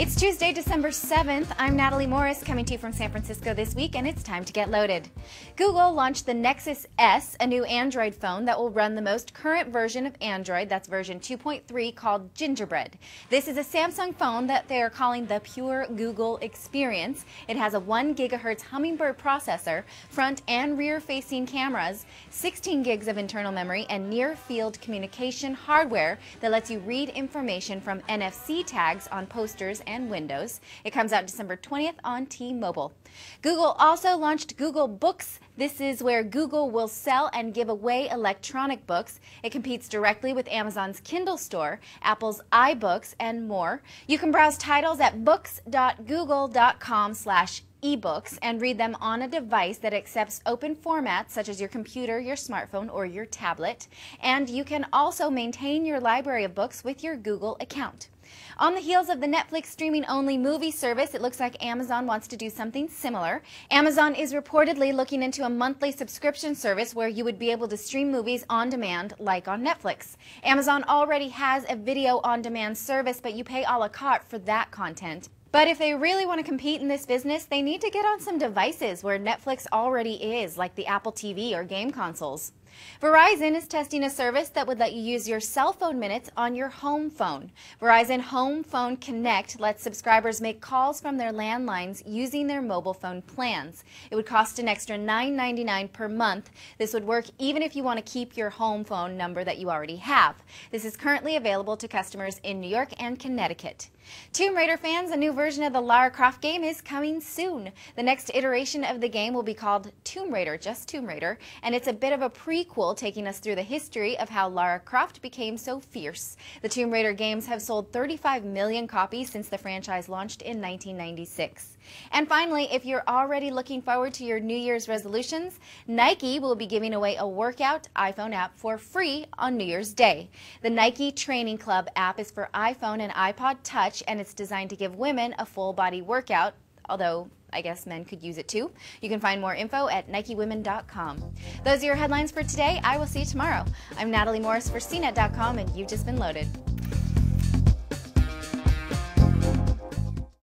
It's Tuesday, December 7th. I'm Natalie Morris coming to you from San Francisco this week, and it's time to get loaded. Google launched the Nexus S, a new Android phone that will run the most current version of Android, that's version 2.3, called Gingerbread. This is a Samsung phone that they are calling the Pure Google Experience. It has a 1 gigahertz Hummingbird processor, front and rear facing cameras, 16 gigs of internal memory, and near field communication hardware that lets you read information from NFC tags on posters and Windows. It comes out December 20th on T-Mobile. Google also launched Google Books. This is where Google will sell and give away electronic books. It competes directly with Amazon's Kindle store, Apple's iBooks, and more. You can browse titles at books.google.com slash ebooks and read them on a device that accepts open formats such as your computer, your smartphone, or your tablet. And you can also maintain your library of books with your Google account. On the heels of the Netflix streaming only movie service, it looks like Amazon wants to do something similar. Amazon is reportedly looking into a monthly subscription service where you would be able to stream movies on demand like on Netflix. Amazon already has a video on demand service, but you pay a la carte for that content. But if they really want to compete in this business, they need to get on some devices where Netflix already is, like the Apple TV or game consoles. Verizon is testing a service that would let you use your cell phone minutes on your home phone. Verizon Home Phone Connect lets subscribers make calls from their landlines using their mobile phone plans. It would cost an extra $9.99 per month. This would work even if you want to keep your home phone number that you already have. This is currently available to customers in New York and Connecticut. Tomb Raider fans, a new version of the Lara Croft game is coming soon. The next iteration of the game will be called Tomb Raider, just Tomb Raider, and it's a bit of a pre prequel taking us through the history of how Lara Croft became so fierce. The Tomb Raider games have sold 35 million copies since the franchise launched in 1996. And finally, if you're already looking forward to your New Year's resolutions, Nike will be giving away a workout iPhone app for free on New Year's Day. The Nike Training Club app is for iPhone and iPod Touch, and it's designed to give women a full body workout, although I guess men could use it too. You can find more info at NikeWomen.com. Those are your headlines for today. I will see you tomorrow. I'm Natalie Morris for CNET.com, and you've just been loaded.